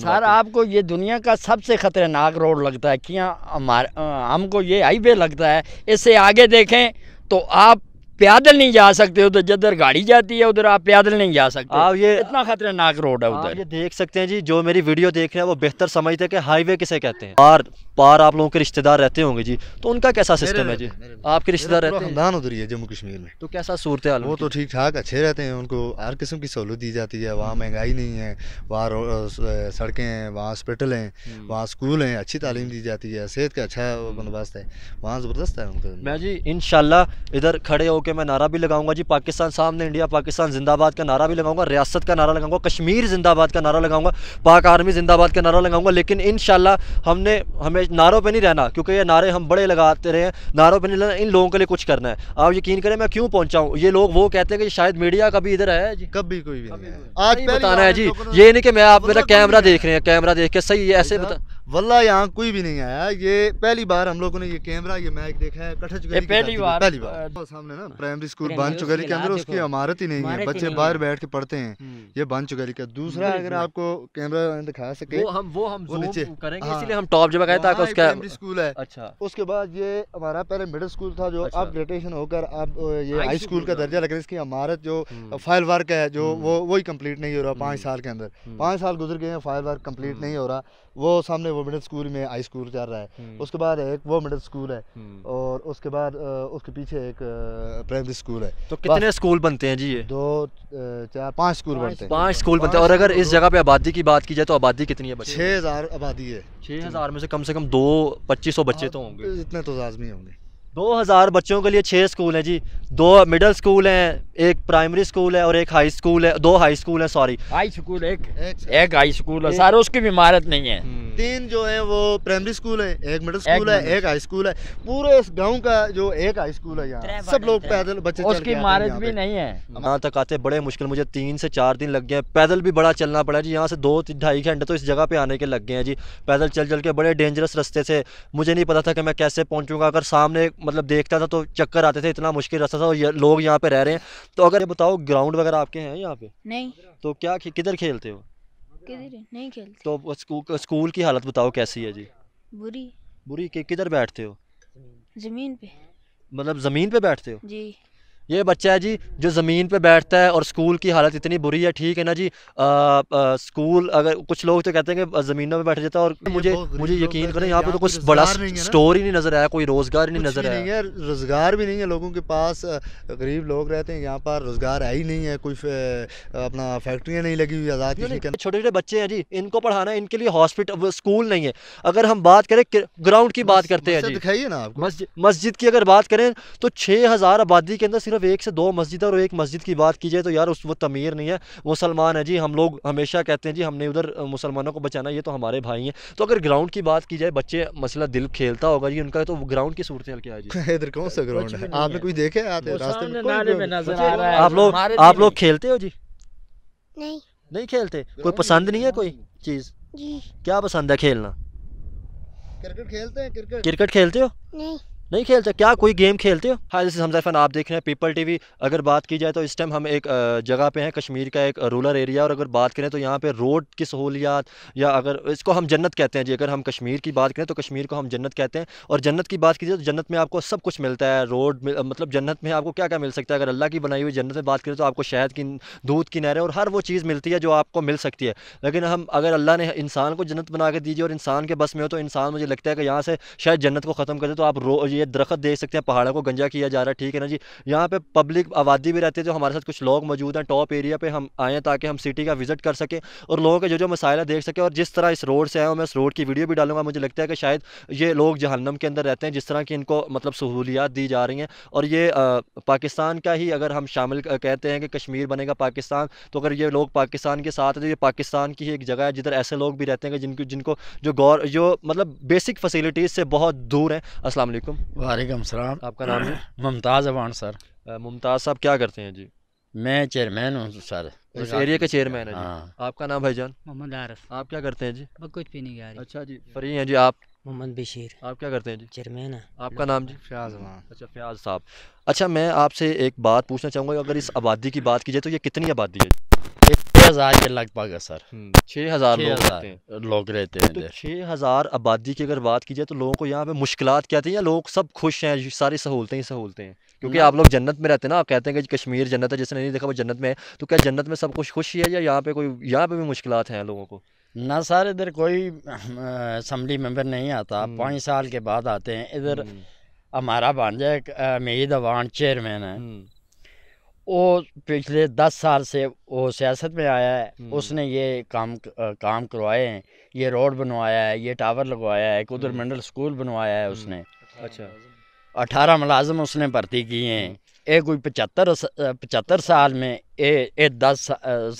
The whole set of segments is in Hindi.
सर आपको ये दुनिया का सबसे खतरनाक रोड लगता है क्या हमको ये हाईवे लगता है इससे आगे देखें तो आप पैदल नहीं जा सकते उधर जिधर गाड़ी जाती है उधर आप पैदल नहीं जा सकते आप ये इतना खतरनाक रोड है उधर ये देख सकते हैं जी जो मेरी वीडियो देख रहे हैं वो बेहतर समझते हैं कि हाईवे किसे कहते हैं पार पार आप लोगों के रिश्तेदार रहते होंगे जी तो उनका कैसा सिस्टम है जी आपके रिश्तेदार रहते हैं उधर ही है जम्मू कश्मीर में तो कैसा सूरत हाल वो तो ठीक ठाक अच्छे रहते हैं उनको हर किस्म की सहूलत दी जाती है वहाँ महंगाई नहीं है वहाँ सड़कें हैं वहाँ हॉस्पिटल हैं हम्म। वहाँ स्कूल हैं अच्छी तालीम दी जाती है सेहत का अच्छा हम्म। बंदोबस्त है वहाँ ज़बरदस्त है उनका मैं जी इन इधर खड़े होकर के मैं नारा भी लगाऊंगा जी पाकिस्तान सामने इंडिया पाकिस्तान जिंदाबाद का नारा भी लगाऊंगा रियासत का नारा लगाऊंगा कश्मीर जिंदाबाद का नारा लगाऊंगा पाक आर्मी जिंदाबाद का नारा लगाऊंगा लेकिन इन हमने हमें नारों पर नहीं रहना क्योंकि ये नारे हम बड़े लगाते रहे हैं नारों पर नहीं रहना इन लोगों के लिए कुछ करना है आप यकीन करें मैं क्यों पहुँचाऊँ ये लोग वो कहते हैं कि शायद मीडिया कभी इधर है जी कभी कोई भी आज बताना है जी ये नहीं कि मैं आप मतलब मेरा कैमरा देख रहे हैं कैमरा देख के सही ऐसे अच्छा। बता वल्ला यहाँ कोई भी नहीं आया ये पहली बार हम लोगों ने ये कैमरा ये मैक देखा है कठच गली पहली बार पहली बार तो सामने ना प्राइमरी स्कूल बन चुका है कैमरा उसकी इमारत ही नहीं है बच्चे बाहर बैठ के पढ़ते हैं हम्म। ये बन चुगरी है दूसरा अगर आपको कैमरा दिखा सके वो हम वो हम नीचे करेंगे हाँ। हम टॉप जगह था हाँ, उसका स्कूल है अच्छा उसके बाद ये हमारा पहले मिडिल स्कूल था जो अच्छा। अब ग्रेजुएशन होकर अब ये हाई स्कूल का दर्जा लग रहा है इसकी इमारत जो फाइल हम्म। वर्क है जो हम्म। वो वही कम्प्लीट नहीं हो रहा पाँच साल के अंदर पाँच साल गुजर गए हैं फाइल वर्क कम्प्लीट नहीं हो रहा वो सामने वो मिडिल स्कूल में हाई स्कूल चल रहा है हम्म। उसके बाद एक वो मिडिल स्कूल है हम्म। और उसके बाद उसके पीछे एक प्राइमरी स्कूल है तो कितने स्कूल बनते हैं जी ये दो चार पाँच स्कूल बनते हैं पाँच स्कूल बनते हैं और अगर इस तो जगह पे आबादी की बात की जाए तो आबादी कितनी है छह हज़ार आबादी है छह हज़ार में से कम से कम दो पच्चीस सौ बच्चे तो हाँ, होंगे इतने तो लाजमी होंगे दो हज़ार बच्चों के लिए छह स्कूल हैं जी दो मिडिल स्कूल हैं एक प्राइमरी स्कूल है और एक हाई स्कूल है दो हाई स्कूल है सॉरी हाई स्कूल एक एक, हाई स्कूल है सारे उसकी इमारत नहीं है हम्म। तीन जो है वो प्राइमरी स्कूल है एक मिडिल स्कूल है एक हाई स्कूल है पूरे इस गाँव का जो एक हाई स्कूल है यहाँ सब लोग पैदल बच्चे उसकी मारज भी नहीं है यहाँ तक आते बड़े मुश्किल मुझे तीन से चार दिन लग गए पैदल भी बड़ा चलना पड़ा जी यहाँ से दो ढाई घंटे तो इस जगह पे आने के लग गए हैं जी पैदल चल चल के बड़े डेंजरस रस्ते से मुझे नहीं पता था कि मैं कैसे पहुंचूंगा अगर सामने मतलब देखता था तो चक्कर आते थे इतना मुश्किल रास्ता था और लोग यहाँ पे रह रहे हैं तो अगर ये बताओ ग्राउंड वगैरह आपके हैं यहाँ पे नहीं तो क्या किधर खेलते हो किधर नहीं खेलते तो स्कूल स्कूल की हालत बताओ कैसी है जी बुरी बुरी कि किधर बैठते हो जमीन पे मतलब जमीन पे बैठते हो जी ये बच्चा है जी जो ज़मीन पे बैठता है और स्कूल की हालत इतनी बुरी है ठीक है ना जी आ, आ, स्कूल अगर कुछ लोग तो कहते हैं कि ज़मीनों में बैठ जाता है और मुझे मुझे यकीन करें यहाँ पे तो कुछ बड़ा स्टोर ही नहीं नज़र आया कोई रोज़गार ही नहीं नज़र आया रोज़गार भी नहीं है लोगों के पास गरीब लोग रहते हैं यहाँ पर रोज़गार है ही नहीं है कोई अपना फैक्ट्रियाँ नहीं लगी हुई आज़ाद छोटे छोटे बच्चे हैं जी इनको पढ़ाना इनके लिए हॉस्पिटल स्कूल नहीं है अगर हम बात करें ग्राउंड की बात करते हैं जी दिखाइए ना मस्जिद की अगर बात करें तो छः आबादी के अंदर सिर्फ एक से दो मस्जिद है और एक मस्जिद की बात की जाए तो यार उस वो तमीर नहीं है मुसलमान है जी हम लोग हमेशा कहते हैं जी हमने उधर मुसलमानों को बचाना ये तो हमारे भाई हैं तो अगर ग्राउंड की बात की जाए बच्चे मसला दिल खेलता होगा जी उनका तो ग्राउंड की सूरत क्या है इधर कौन सा ग्राउंड है आपने कुछ देखे आप लोग आप लोग खेलते हो जी नहीं नहीं खेलते कोई पसंद नहीं है कोई चीज़ क्या पसंद है खेलना क्रिकेट खेलते हैं क्रिकेट क्रिकेट खेलते हो नहीं नहीं खेलते क्या कोई गेम खेलते हो हाँ जैसे हमजा फैन आप देख रहे हैं पीपल टीवी अगर बात की जाए तो इस टाइम हम एक जगह पे हैं कश्मीर का एक रूरल एरिया और अगर बात करें तो यहाँ पे रोड की सहूलियात या अगर इसको हम जन्नत कहते हैं जी अगर हम कश्मीर की बात करें तो कश्मीर को हम जन्नत कहते हैं और जन्नत की बात की जाए तो जन्नत में आपको सब कुछ मिलता है रोड मतलब जन्नत में आपको क्या क्या मिल सकता है अगर अल्लाह की बनाई हुई जन्नत में बात करें तो आपको शहद की दूध की नहरें और हर वो चीज़ मिलती है जो आपको मिल सकती है लेकिन हम अगर अल्लाह ने इंसान को जन्नत बना के दीजिए और इंसान के बस में हो तो इंसान मुझे लगता है कि यहाँ से शायद जन्नत को ख़त्म कर दे तो आप रो ये है दरख्त देख सकते हैं पहाड़ों को गंजा किया जा रहा है ठीक है ना जी यहाँ पे पब्लिक आबादी भी रहती है जो तो हमारे साथ कुछ लोग मौजूद हैं टॉप एरिया पे हम आए ताकि हम सिटी का विजिट कर सकें और लोगों के जो जो मसाइल देख सकें और जिस तरह इस रोड से आए मैं इस रोड की वीडियो भी डालूंगा मुझे लगता है कि शायद ये लोग जहन्नम के अंदर रहते हैं जिस तरह की इनको मतलब सहूलियात दी जा रही हैं और ये पाकिस्तान का ही अगर हम शामिल कहते हैं कि कश्मीर बनेगा पाकिस्तान तो अगर ये लोग पाकिस्तान के साथ तो ये पाकिस्तान की ही एक जगह है जिधर ऐसे लोग भी रहते हैं जिनको जिनको जो गौर जो मतलब बेसिक फैसिलिटीज़ से बहुत दूर हैं असलम वालेकुम सलाम तो आपका नाम है मुमताज़ अवान सर मुमताज़ साहब क्या करते हैं जी मैं चेयरमैन हूँ सर इस एरिया के चेयरमैन है हाँ। आपका नाम भाईजान मोहम्मद आरफ आप क्या करते हैं जी मैं कुछ भी नहीं गया अच्छा जी फ्री हैं जी आप मोहम्मद बशीर आप क्या करते हैं जी चेयरमैन है आपका नाम जी फयाज अच्छा फयाज साहब अच्छा मैं आपसे एक बात पूछना चाहूँगा अगर इस आबादी की बात की जाए तो ये कितनी आबादी है हज़ार के लगभग है सर हम्म, हज़ार लोग रहते हैं तो हज़ार आबादी की अगर बात की जाए तो लोगों को यहाँ पे मुश्किल क्या थी या लोग सब खुश हैं सारी सहूलतें ही सहूलतें हैं क्योंकि आप लोग जन्नत में रहते हैं ना आप कहते हैं कि कश्मीर जन्नत है जिसने नहीं देखा वो जन्नत में है तो क्या जन्नत में सब कुछ खुशी है या यहाँ पे कोई यहाँ पे भी मुश्किल हैं लोगों को ना सर इधर कोई असम्बली मेंबर नहीं आता हम्म। पाँच साल के बाद आते हैं इधर हम्म। हमारा भांजा एक अवान चेयरमैन है वो पिछले दस साल से वो सियासत में आया है हम्म। उसने ये काम काम करवाए हैं ये रोड बनवाया है ये टावर लगवाया है कुदर मंडल हम्म। स्कूल बनवाया है हम्म। उसने अच्छा अठारह मुलाजम उसने भर्ती किए हैं ये कोई पचहत्तर पचहत्तर साल में ए ए दस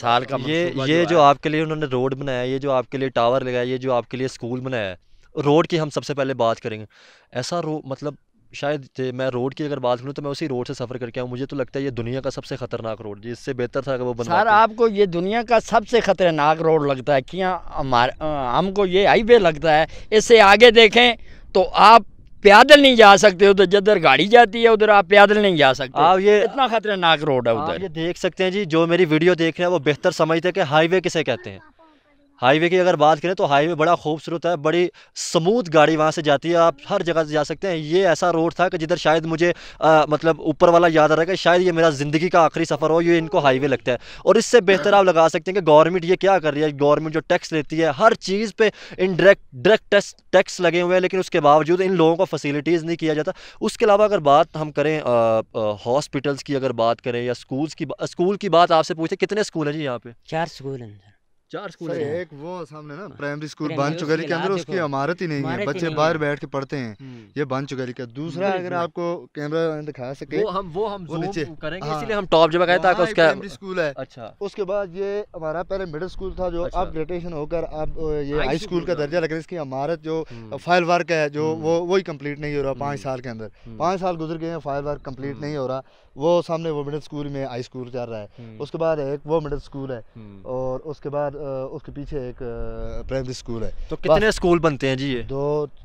साल का ये ये जो आपके लिए उन्होंने रोड बनाया ये जो आपके लिए टावर लगाया ये जो आपके लिए स्कूल बनाया रोड की हम सबसे पहले बात करेंगे ऐसा रो मतलब शायद मैं रोड की अगर बात करूँ तो मैं उसी रोड से सफ़र करके आऊँ मुझे तो लगता है ये दुनिया का सबसे खतरनाक रोड जी इससे बेहतर था अगर वो बना सर तो। आपको ये दुनिया का सबसे खतरनाक रोड लगता है कि हमारे हमको ये हाईवे लगता है इससे आगे देखें तो आप प्यादल नहीं जा सकते उधर जिधर गाड़ी जाती है उधर आप प्यादल नहीं जा सकते आप ये इतना खतरनाक रोड है उधर ये देख सकते हैं जी जो मेरी वीडियो देख रहे हैं वो बेहतर समझते हैं कि हाईवे किसे कहते हैं हाईवे की अगर बात करें तो हाईवे बड़ा खूबसूरत है बड़ी स्मूथ गाड़ी वहाँ से जाती है आप हर जगह से जा सकते हैं ये ऐसा रोड था कि जिधर शायद मुझे आ, मतलब ऊपर वाला याद आ रहा है कि शायद ये मेरा ज़िंदगी का आखिरी सफ़र हो ये इनको हाईवे लगता है और इससे बेहतर आप लगा सकते हैं कि गवर्नमेंट ये क्या कर रही है गवर्नमेंट जो टैक्स लेती है हर चीज़ पर इन डायरेक्ट टैक्स लगे हुए हैं लेकिन उसके बावजूद इन लोगों को फैसिलिटीज़ नहीं किया जाता उसके अलावा अगर बात हम करें हॉस्पिटल्स की अगर बात करें या स्कूल्स की स्कूल की बात आपसे पूछें कितने स्कूल हैं जी यहाँ पे चार स्कूल हैं चार स्कूल है एक वो सामने ना प्राइमरी स्कूल बन चुगरी के अंदर उसकी इमारत ही नहीं है बच्चे बाहर बैठ के पढ़ते हैं हम्म। ये बन चुका है दूसरा अगर आपको कैमरा दिखा सके वो हम वो हम वो नीचे करेंगे हाँ। इसीलिए हम टॉप जगह ताकि उसका प्राइमरी स्कूल है अच्छा उसके बाद ये हमारा पहले मिडिल स्कूल था जो अच्छा। अब ग्रेजुएशन होकर अब ये हाई स्कूल का दर्जा लग रहा है इसकी इमारत जो फाइल हम्म। वर्क है जो हम्म। वो वही कम्प्लीट नहीं हो रहा पाँच साल के अंदर पाँच साल गुजर गए हैं फाइल वर्क कम्प्लीट नहीं हो रहा वो सामने वो मिडिल स्कूल में हाई स्कूल चल रहा है उसके बाद एक वो मिडिल स्कूल है और उसके बाद उसके पीछे एक प्राइमरी स्कूल है तो कितने स्कूल बनते हैं जी ये दो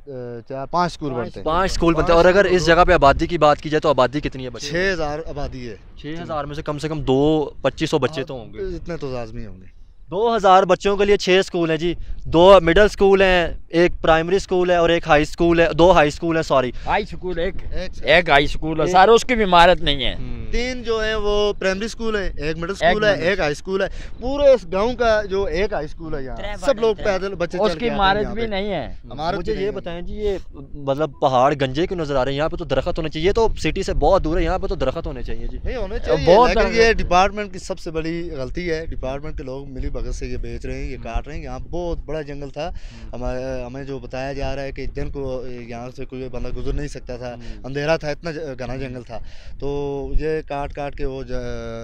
चार पाँच स्कूल बनते हैं पांच स्कूल बनते हैं और अगर इस तो- जगह पे आबादी की बात की जाए तो आबादी कितनी है छह हज़ार आबादी है छह हज़ार में से कम से कम दो पच्चीस सौ बच्चे तो होंगे हाँ, इतने तो लाजमी होंगे दो हज़ार बच्चों के लिए छह स्कूल है जी दो मिडल स्कूल है एक प्राइमरी स्कूल है और एक हाई स्कूल है दो हाई स्कूल है सॉरी हाई स्कूल एक एक हाई स्कूल है सारे उसकी भी इमारत नहीं है हम्म। तीन जो है वो प्राइमरी स्कूल है एक मिडिल स्कूल है एक हाई स्कूल है पूरे इस गाँव का जो एक हाई स्कूल है यहाँ सब लोग पैदल बच्चे उसकी इमारत भी नहीं है मुझे ये बताएं जी ये मतलब पहाड़ गंजे की नजर आ रहे हैं यहाँ पे तो दरखत होने चाहिए तो सिटी से बहुत दूर है यहाँ पे तो दरखत होने चाहिए जी होने चाहिए बहुत ये डिपार्टमेंट की सबसे बड़ी गलती है डिपार्टमेंट के लोग मिली भगत से ये बेच रहे हैं ये काट रहे हैं यहाँ बहुत बड़ा जंगल था हम्म। हमें जो बताया जा रहा है कि दिन को यहाँ से कोई बंदा गुजर नहीं सकता था हम्म। अंधेरा था इतना घना जंगल था तो ये काट काट के वो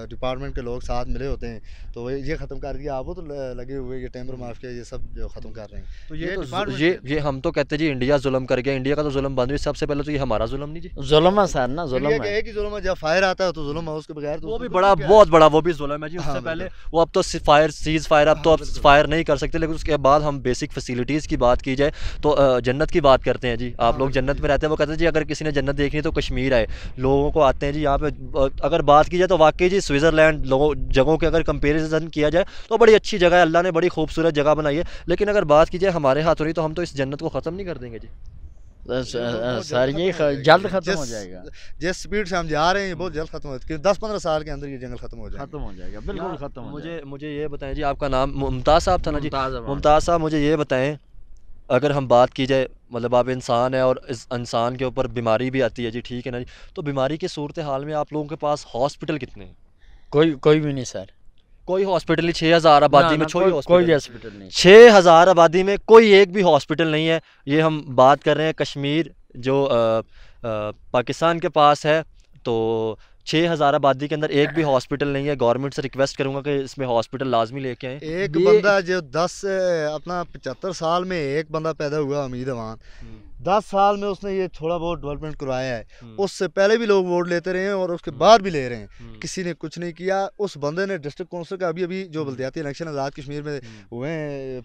डिपार्टमेंट के लोग साथ मिले होते हैं तो ये ख़त्म कर दिया आप वो तो लगे हुए ये टेम्पर माफ के ये सब जो ख़त्म कर रहे हैं तो ये ये, तो ये ये हम तो कहते जी इंडिया जुलम कर गया इंडिया का तो जुलम बंद हुई सबसे पहले तो ये हमारा जुलम नहीं जी जुलम है सर ना जुलम है एक ही जुलम है जब फायर आता है तो जुलम है उसके बगैर तो वो भी तो बड़ा बहुत बड़ा वो भी जुलम है जी हाँ, उससे पहले वो अब तो फायर सीज फायर अब तो हाँ, अब फायर नहीं कर सकते लेकिन उसके बाद हम बेसिक फैसिलिटीज़ की बात की जाए तो जन्नत की बात करते हैं जी आप हाँ, लोग जन्नत में रहते हैं वो कहते हैं जी अगर किसी ने जन्नत देखनी है तो कश्मीर आए लोगों को आते हैं जी यहाँ पे अगर बात की जाए तो वाकई जी स्विट्ज़रलैंड लोगों जगहों के अगर कंपेरिजन किया जाए तो बड़ी अच्छी जगह है अल्लाह ने बड़ी खूबसूरत जगह बनाई है लेकिन अगर बात की जाए हमारे हाथों नहीं तो हम तो इस जन्नत को ख़त्म नहीं कर देंगे जी सर ये जल्द खत्म हो जाएगा जिस स्पीड से हम जा रहे हैं ये बहुत जल्द खत्म हो जाएगा दस पंद्रह साल के अंदर ये जंगल खत्म हो जाएगा खत्म हो जाएगा बिल्कुल खत्म मुझे मुझे ये बताएं जी आपका नाम मुमताज़ साहब था ना जी मुमताज़ साहब मुझे ये बताएं अगर हम बात की जाए मतलब आप इंसान है और इस इंसान के ऊपर बीमारी भी आती है जी ठीक है ना जी तो बीमारी की सूरत हाल में आप लोगों के पास हॉस्पिटल कितने हैं कोई कोई भी नहीं सर कोई हॉस्पिटल नहीं छः हज़ार आबादी में कोई कोई हॉस्पिटल नहीं छः हज़ार आबादी में कोई एक भी हॉस्पिटल नहीं है ये हम बात कर रहे हैं कश्मीर जो आ, आ, पाकिस्तान के पास है तो छः हज़ार आबादी के अंदर एक भी हॉस्पिटल नहीं है गवर्नमेंट से रिक्वेस्ट करूंगा कि इसमें हॉस्पिटल लाजमी लेके आए एक बंदा जो दस अपना पचहत्तर साल में एक बंदा पैदा हुआ अमीर अवान हम्म। दस साल में उसने ये थोड़ा बहुत डेवलपमेंट करवाया है हम्म। उससे पहले भी लोग वोट लेते रहे हैं और उसके बाद भी ले रहे हैं हम्म। किसी ने कुछ नहीं किया उस बंदे ने डिस्ट्रिक्ट काउंसिल का अभी अभी जो हम्म। बल्दियाती इलेक्शन आज़ाद कश्मीर में हुए हैं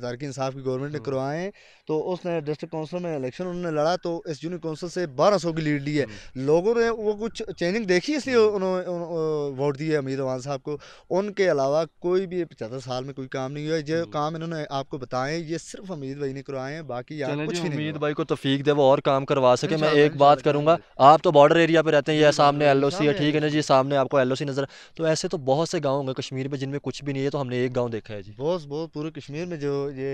तारक इंसाफ की गवर्नमेंट ने करवाए हैं तो उसने डिस्ट्रिक्ट काउंसिल में इलेक्शन उन्होंने लड़ा तो इस यूनियन काउंसिल से बारह सौ की लीड ली है लोगों ने वो कुछ चेंजिंग देखी इसलिए उन्होंने वोट दिए अमीर अवान साहब को उनके अलावा कोई भी पचहत्तर साल में कोई काम नहीं हुआ जो काम इन्होंने आपको बताएं ये सिर्फ अमीर भाई ने करवाए हैं बाकी यार कुछ भी नहीं को तफीक दे वो और काम करवा सके मैं एक बात करूंगा आप तो बॉर्डर एरिया पे रहते हैं यह सामने एल ओ सी है ठीक है ना जी सामने आपको एल ओ सी नज़र तो ऐसे तो बहुत से गाँव होंगे कश्मीर में जिनमें कुछ भी नहीं है तो हमने एक गाँव देखा है जी बहुत बहुत पूरे कश्मीर में जो ये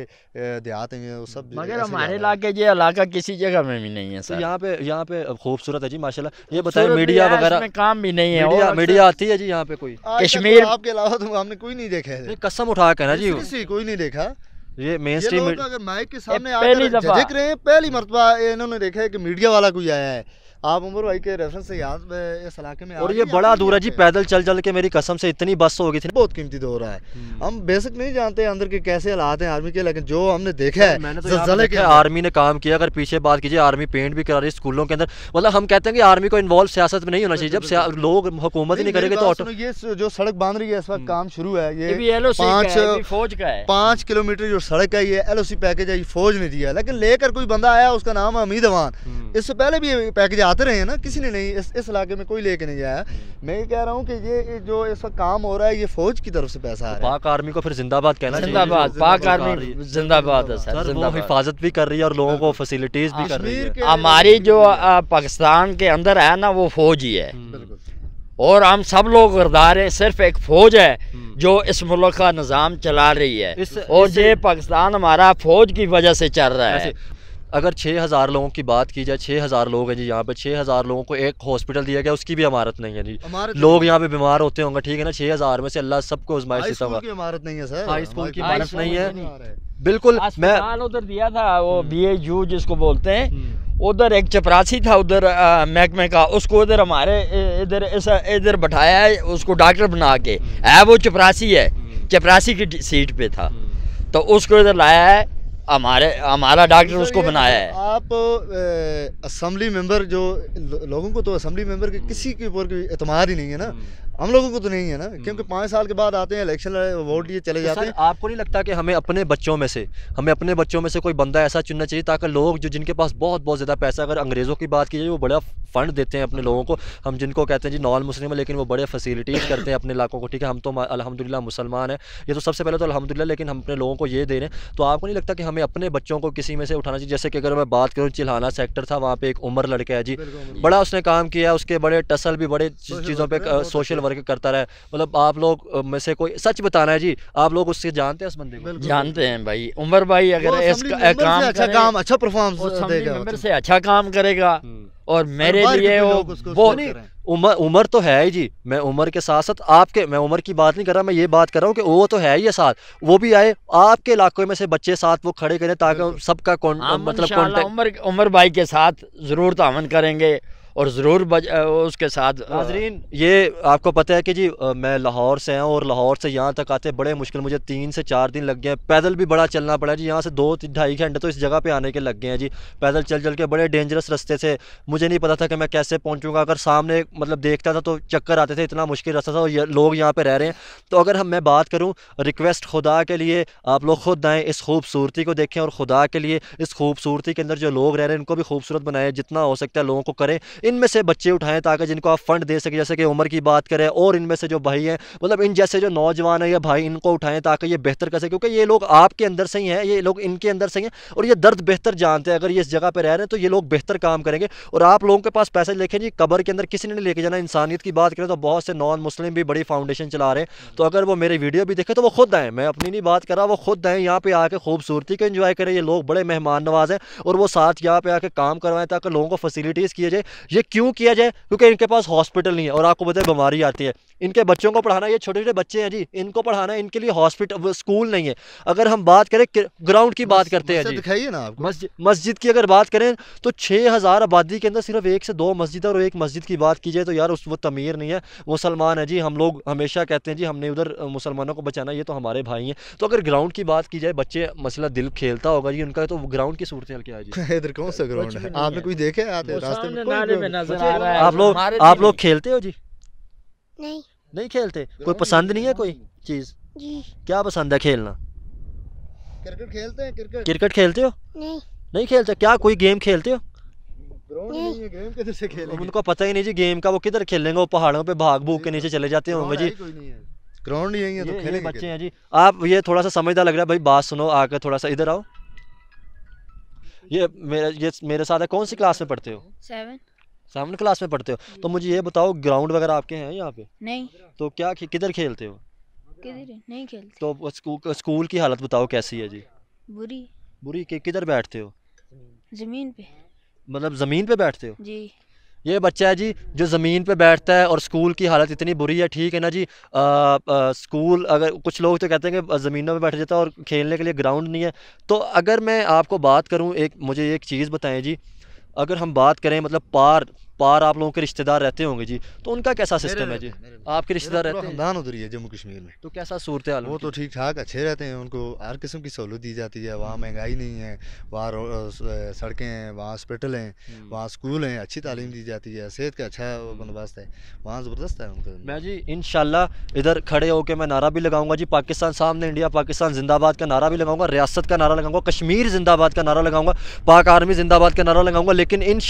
देहात है वो सब मगर हमारे इलाके ये इलाका किसी जगह में भी नहीं है तो सर यहाँ पे यहाँ पे खूबसूरत है जी माशा ये बताए मीडिया वगैरह काम भी नहीं है मीडिया आती है जी यहाँ पे कोई कश्मीर आपके अलावा तो हमने कोई नहीं देखा है कसम उठा ना जी कोई नहीं देखा ये मेन स्ट्रीम अगर माइक के सामने आकर रहे हैं पहली मरतबा इन्होंने देखा है कि मीडिया वाला कोई आया है आप उमर भाई के रेफरेंस से याद इस इलाके में और ये बड़ा दूर है जी पैदल चल चल के मेरी कसम से इतनी बस हो गई थी बहुत कीमती दौर है हम्म। हम बेसिक नहीं जानते अंदर के कैसे हालात हैं आर्मी के लेकिन जो हमने देखा है मैंने तो आर्मी ने काम किया अगर पीछे बात कीजिए आर्मी पेंट भी करा रही स्कूलों के अंदर मतलब हम कहते हैं कि आर्मी को इन्वॉल्व सियासत में नहीं होना चाहिए जब लोग हुकूमत ही नहीं करेंगे तो ऑटो ये जो सड़क बांध रही है इस वक्त हम्म। काम शुरू है ये पाँच फौज का है पाँच किलोमीटर जो सड़क है ये एल पैकेज है ये फौज ने दिया लेकिन लेकर कोई बंदा आया उसका नाम है अमीद अवान हम्म। इससे पहले भी पैकेज आते रहे हैं ना किसी ने नहीं इस इस इलाके में कोई लेके नहीं आया हम्म। मैं ये कह रहा हूँ कि ये जो इसका काम हो रहा है ये फौज की तरफ से पैसा आ रहा है पाक आर्मी को फिर जिंदाबाद कहना जिंदाबाद पाक आर्मी जिंदाबाद हिफाजत भी कर रही है और लोगों को फैसिलिटीज हाँ। भी कर रही है हमारी जो पाकिस्तान के अंदर है ना वो फौज ही है हम्म। और हम सब लोग गर्दार हैं सिर्फ एक फौज है हम्म। जो इस मुल्क का निज़ाम चला रही है इस, और ये पाकिस्तान हमारा फौज की वजह से चल रहा है अगर छः हज़ार लोगों की बात की जाए छः हज़ार लोग हैं जी यहाँ पे छः हज़ार लोगों को एक हॉस्पिटल दिया गया उसकी भी इमारत नहीं है जी लोग यहाँ पे बीमार होते होंगे ठीक है ना छः हज़ार में से अल्लाह सबको आजमाइश देता होगा इमारत नहीं है सर हाई स्कूल की इमारत नहीं है बिल्कुल मैं उधर दिया था वो बी ए यू जिसको बोलते हैं हम्म। उधर एक चपरासी था उधर महकमे का उसको उधर हमारे इधर इधर बैठाया है उसको डॉक्टर बना के हम्म। है वो चपरासी है हम्म। चपरासी की सीट पे था तो उसको इधर लाया है हमारे हमारा डॉक्टर तो उसको बनाया है आप असम्बली मेंबर जो लोगों को तो असम्बली मेंबर के किसी के ऊपर कोई अतमाद ही नहीं है ना हम्म। हम लोगों को तो नहीं है ना हम्म। क्योंकि पाँच साल के बाद आते हैं इलेक्शन वोट लिए चले तो जाते हैं आपको नहीं लगता कि हमें अपने बच्चों में से हमें अपने बच्चों में से कोई बंदा ऐसा चुनना चाहिए ताकि लोग जो जिनके पास बहुत बहुत ज़्यादा पैसा अगर अंग्रेज़ों की बात की जाए वो बड़ा फंड देते हैं अपने लोगों को हम जिनको कहते हैं जी नॉन मुस्लिम है लेकिन वो बड़े फैसिलिटीज़ करते हैं अपने इलाकों को ठीक है हम तो अलहमदिल्ला मुसलमान है ये तो सबसे पहले तो अलहमदिल्ला लेकिन हम अपने लोगों को ये दे रहे हैं तो आपको नहीं लगता कि हमें अपने बच्चों को किसी में से उठाना चाहिए जैसे कि अगर मैं बात करूँ चिल्हाना सेक्टर था वहाँ पर एक उम्र लड़का है जी बड़ा उसने काम किया उसके बड़े टसल भी बड़े चीज़ों पर सोशल वर्क करता रहा मतलब आप लोग में से कोई सच बताना है जी आप लोग उससे जानते हैं उस बंदे को जानते हैं भाई उमर भाई अगर काम अच्छा काम अच्छा परफॉर्म मतलब। से अच्छा काम करेगा हम्म। और मेरे लिए वो वो उमर उमर तो है ही जी मैं उमर के साथ साथ आपके मैं उमर की बात नहीं कर रहा मैं ये बात कर रहा हूँ कि वो तो है ही है साथ वो भी आए आपके इलाकों में से बच्चे साथ वो खड़े करें ताकि सबका मतलब उमर उमर भाई के साथ ज़रूर तावन करेंगे और ज़रूर उसके साथ नाजरीन ये आपको पता है कि जी मैं लाहौर से हूँ और लाहौर से यहाँ तक आते बड़े मुश्किल मुझे तीन से चार दिन लग गए हैं पैदल भी बड़ा चलना पड़ा जी यहाँ से दो ढाई घंटे तो इस जगह पर आने के लग गए हैं जी पैदल चल चल के बड़े डेंजरस रस्ते से मुझे नहीं पता था कि मैं कैसे पहुँचूँगा अगर सामने मतलब देखता था तो चक्कर आते थे इतना मुश्किल रास्ता था और लोग यहाँ पर रह रहे हैं तो अगर हम मैं बात करूँ रिक्वेस्ट खुदा के लिए आप लोग खुद आएँ इस खूबसूरती को देखें और खुदा के लिए इस खूबसूरती के अंदर जो लोग रह रहे हैं इनको भी खूबसूरत बनाएं जितना हो सकता है लोगों को करें इनमें से बच्चे उठाएं ताकि जिनको आप फंड दे सकें जैसे कि उम्र की बात करें और इनमें से जो भाई हैं मतलब इन जैसे जो नौजवान हैं या भाई इनको उठाएं ताकि ये बेहतर कर सके क्योंकि ये लोग आपके अंदर से ही हैं ये लोग इनके अंदर से ही हैं और ये दर्द बेहतर जानते हैं अगर ये इस जगह पर रह रहे हैं तो ये लोग बेहतर काम करेंगे और आप लोगों के पास पैसे लेखें जी कबर के अंदर किसी ने लेके जाना इंसानियत की बात करें तो बहुत से नॉन मुस्लिम भी बड़ी फाउंडेशन चला रहे हैं तो अगर वो मेरी वीडियो भी देखें तो वो खुद आएँ मैं अपनी नहीं बात करा वो खुद आएँ यहाँ पर आके खूबसूरती को इन्जॉय करें ये लोग बड़े मेहमान नवाज हैं और वो साथ यहाँ पर आके काम करवाएं ताकि लोगों को फैसिलिटीज़ किए जाए ये क्यों किया जाए क्योंकि इनके पास हॉस्पिटल नहीं है और आपको बताए बीमारी आती है इनके बच्चों को पढ़ाना ये छोटे छोटे बच्चे हैं जी इनको पढ़ाना इनके लिए हॉस्पिटल स्कूल नहीं है अगर हम बात करें ग्राउंड की बात करते हैं दिखाइए ना मस्जिद मस्जिद की अगर बात करें तो छः हज़ार आबादी के अंदर सिर्फ एक से दो मस्जिद और एक मस्जिद की बात की जाए तो यार उस वो तमीर नहीं है मुसलमान है जी हम लोग हमेशा कहते हैं जी हमने उधर मुसलमानों को बचाना ये तो हमारे भाई हैं तो अगर ग्राउंड की बात की जाए बच्चे मसला दिल खेलता होगा जी उनका तो ग्राउंड की सूरत क्या है जी इधर कौन सा ग्राउंड है आपने कुछ देखे आते रास्ते में में नजर आ रहा है आप लोग आप लोग खेलते हो जी नहीं नहीं खेलते कोई पसंद नहीं है कोई चीज क्या पसंद है खेलना क्रिकेट खेलते हैं क्रिकेट क्रिकेट खेलते हो नहीं नहीं खेलते क्या कोई गेम खेलते हो गेम उनको पता ही नहीं जी गेम का वो किधर खेलेंगे वो पहाड़ों पे भाग भूग के नीचे चले जाते होंगे जी ग्राउंड नहीं है तो खेले बच्चे हैं जी आप ये थोड़ा सा समझदार लग रहा है भाई बात सुनो आकर थोड़ा सा इधर आओ ये मेरे ये मेरे साथ है कौन सी क्लास में पढ़ते हो सेवन सेवन क्लास में पढ़ते हो तो मुझे ये बताओ ग्राउंड वगैरह आपके हैं यहाँ पे नहीं तो क्या किधर खेलते हो किधर नहीं खेलते तो स्कूल की हालत बताओ कैसी है जी बुरी बुरी के किधर बैठते हो ज़मीन पे मतलब ज़मीन पे बैठते हो जी ये बच्चा है जी जो ज़मीन पे बैठता है और स्कूल की हालत इतनी बुरी है ठीक है ना जी आ, आ, स्कूल अगर कुछ लोग तो कहते हैं कि ज़मीनों पे बैठ जाता है और खेलने के लिए ग्राउंड नहीं है तो अगर मैं आपको बात करूँ एक मुझे एक चीज़ बताएं जी अगर हम बात करें मतलब पार पार आप लोगों के रिश्तेदार रहते होंगे जी तो उनका कैसा सिस्टम है जी आपके रिश्तेदार रहते हैं उधर ही है जम्मू कश्मीर में तो कैसा सूरत हाल वो तो ठीक ठाक अच्छे रहते हैं उनको हर किस्म की सहूलत दी जाती है वहाँ महंगाई नहीं है वहाँ सड़कें हैं वहाँ हॉस्पिटल हैं हम्म। वहाँ स्कूल हैं अच्छी तालीम दी जाती है सेहत का अच्छा हम्म। बंदोबस्त है वहाँ ज़बरदस्त है उनका मैं जी इन इधर खड़े होकर मैं नारा भी लगाऊंगा जी पाकिस्तान सामने इंडिया पाकिस्तान जिंदाबाद का नारा भी लगाऊंगा रियासत का नारा लगाऊंगा कश्मीर जिंदाबाद का नारा लगाऊंगा पाक आर्मी जिंदाबाद का नारा लगाऊंगा लेकिन इन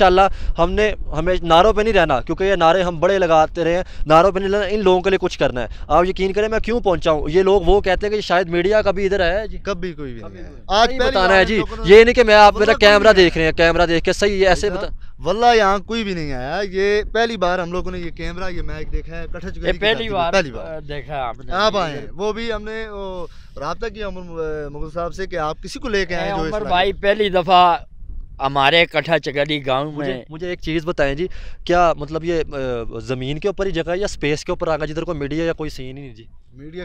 हमने हमें हमें नारों पे नहीं रहना क्योंकि ये नारे हम बड़े लगाते रहे हैं नारों पे नहीं रहना इन लोगों के लिए कुछ करना है आप यकीन करें मैं क्यों पहुंचा हूँ ये लोग वो कहते हैं कि शायद मीडिया कभी इधर है जी कभी कोई भी आज बताना है जी ये नहीं कि मैं आप मेरा मतलब कैमरा देख रहे हैं कैमरा देख के सही है ऐसे अच्छा। बता वल्ला यहाँ कोई भी नहीं आया ये पहली बार हम लोगों ने ये कैमरा ये मैक देखा है कठच पहली बार पहली बार देखा आपने आप आए वो भी हमने रबता किया मुगल साहब से कि आप किसी को लेके आए जो भाई पहली दफ़ा हमारे कठा चकरी गांव में मुझे, मुझे एक चीज़ बताएं जी क्या मतलब ये ज़मीन के ऊपर ही जगह या स्पेस के ऊपर आ गया जिधर कोई मीडिया या कोई सीन ही नहीं जी मीडिया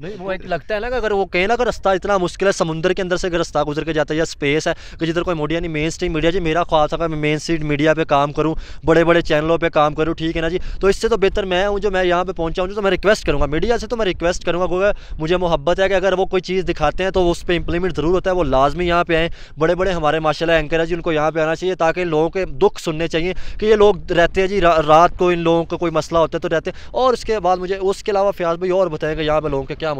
नहीं वो एक लगता है ना कि अगर वो कहें ना अगर रास्ता इतना मुश्किल है समुद्र के अंदर से अगर रास्ता गुजर के जाता है या स्पेस है कि जिधर कोई मीडिया नहीं मेन स्ट्रीम मीडिया जी मेरा ख्वाब था मैं मेन स्ट्रीट मीडिया पे काम करूँ बड़े बड़े चैनलों पे काम करूँ ठीक है ना जी तो इससे तो बेहतर मैं हूँ जो मैं यहाँ पे पहुँचा हूँ तो मैं रिक्वेस्ट करूँगा मीडिया से तो मैं रिक्वेस्ट करूँगा क्योंकि मुझे मोहब्बत है कि अगर वो कोई चीज़ दिखाते हैं तो उस पर इंप्लीमेंट ज़रूर होता है वो लाजमी यहाँ पे आएँ बड़े बड़े हमारे माशा एंकर कह रहा जी उनको यहाँ पे आना चाहिए ताकि लोगों के दुख सुनने चाहिए कि ये लोग रहते हैं जी रा, रात को इन लोगों का को कोई मसला होता है तो रहते हैं और उसके बाद मुझे उसके अलावा फ्याज भाई और बताएंगे यहाँ पर लोगों के क्या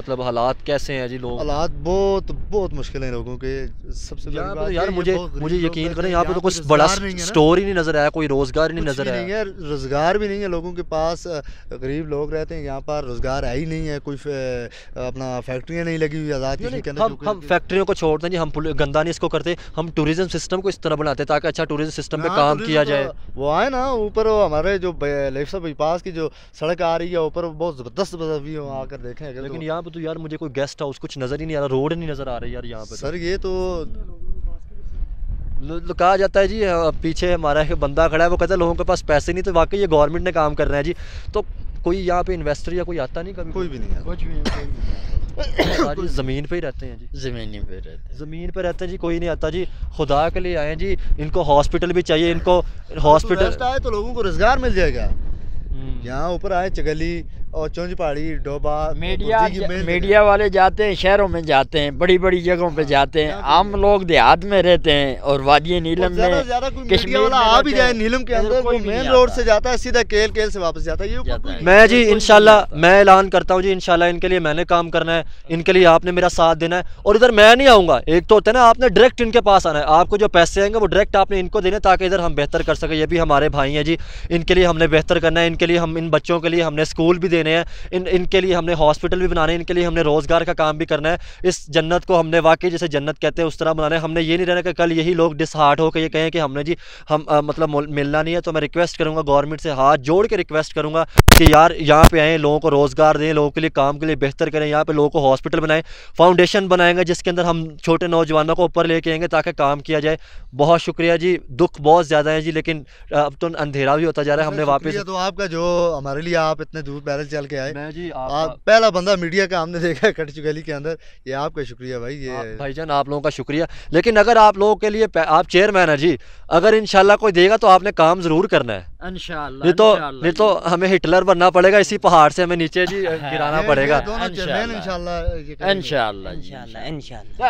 मतलब हालात कैसे हैं जी लोग हालात बहुत बहुत मुश्किल हैं लोगों के सबसे यार मुझे मुझे यकीन करें यहाँ पर तो कुछ बड़ा स्टोर ही नहीं नज़र आया कोई रोज़गार ही नहीं नज़र आया यार रोज़गार भी नहीं है लोगों के पास गरीब लोग रहते हैं यहाँ पर रोज़गार है ही नहीं है कोई अपना फैक्ट्रियाँ नहीं लगी हुई आज़ाद हम फैक्ट्रियों को छोड़ते हैं जी हम गंदा नहीं इसको करते हम टूरिज्म सिस्टम को इस तरह बनाते हैं ताकि अच्छा टूरिज्म सिस्टम में काम किया जाए वो आए ना ऊपर हमारे जो लेफ्ट पास की जो सड़क आ रही है ऊपर बहुत जबरदस्त व्यू आकर देखें लेकिन तो। यहाँ पे तो यार मुझे कोई गेस्ट हाउस कुछ नजर ही नहीं आ रहा रोड नहीं नजर आ रही यार यहाँ पे तो। सर ये तो कहा जाता है जी पीछे हमारा एक बंदा खड़ा है वो कहता है लोगों के पास पैसे नहीं तो वाकई ये गवर्नमेंट ने काम कर रहे हैं जी तो कोई यहाँ पे इन्वेस्टर या कोई आता नहीं कभी कोई भी नहीं है कुछ भी नहीं ज़मीन पे ही रहते हैं जी ज़मीन पे रहते हैं ज़मीन पे रहते हैं जी कोई नहीं आता जी खुदा के लिए आए जी इनको हॉस्पिटल भी चाहिए इनको हॉस्पिटल हाँ, तो आए तो लोगों को रोज़गार मिल जाएगा हम्म। यहाँ ऊपर आए चगली और चुंज पहाड़ी डोबा मीडिया मीडिया वाले जाते हैं शहरों में जाते हैं बड़ी बड़ी जगहों पे हाँ, जाते हैं आम लोग देहात में रहते हैं और वादी नीलम में वाला आ भी जाए नीलम के अंदर कोई मेन रोड से जाता है सीधा केल केल से वापस जाता है मैं जी इनशाला मैं ऐलान करता हूँ जी इनशाला इनके लिए मैंने काम करना है इनके लिए आपने मेरा साथ देना है और इधर मैं नहीं आऊँगा एक तो होता है ना आपने डायरेक्ट इनके पास आना है आपको जो पैसे आएंगे वो डायरेक्ट आपने इनको देने ताकि इधर हम बेहतर कर सके ये भी हमारे भाई हैं जी इनके लिए हमने बेहतर करना है इनके लिए हम इन बच्चों के लिए हमने स्कूल भी देना देने हैं इन इनके लिए हमने हॉस्पिटल भी बनाने हैं इनके लिए हमने रोज़गार का काम भी करना है इस जन्नत को हमने वाकई जैसे जन्नत कहते हैं उस तरह बनाना है हमने ये नहीं रहना कि कल यही लोग डिसहार्ट होकर ये कहें कि हमने जी हम आ, मतलब मिलना नहीं है तो मैं रिक्वेस्ट करूँगा गवर्नमेंट से हाथ जोड़ के रिक्वेस्ट करूँगा कि यार यहाँ पर आएँ लोगों को रोज़गार दें लोगों के लिए काम के लिए बेहतर करें यहाँ पर लोगों को हॉस्पिटल बनाएँ फाउंडेशन बनाएंगे जिसके अंदर हम छोटे नौजवानों को ऊपर लेके आएंगे ताकि काम किया जाए बहुत शुक्रिया जी दुख बहुत ज़्यादा है जी लेकिन अब तो अंधेरा भी होता जा रहा है हमने वापस तो आपका जो हमारे लिए आप इतने दूर बैरल चल के आए जी आप पहला बंदा मीडिया का हमने देखा है कट चुकेली के अंदर ये आपका शुक्रिया भाई ये भाईजान आप लोगों का शुक्रिया लेकिन अगर आप लोगों के लिए आप चेयरमैन है जी अगर इनशाला कोई देगा तो आपने काम जरूर करना है नहीं तो ये तो हमें हिटलर बनना पड़ेगा इसी पहाड़ से हमें नीचे जी गिराना पड़ेगा इनशाला इनशाला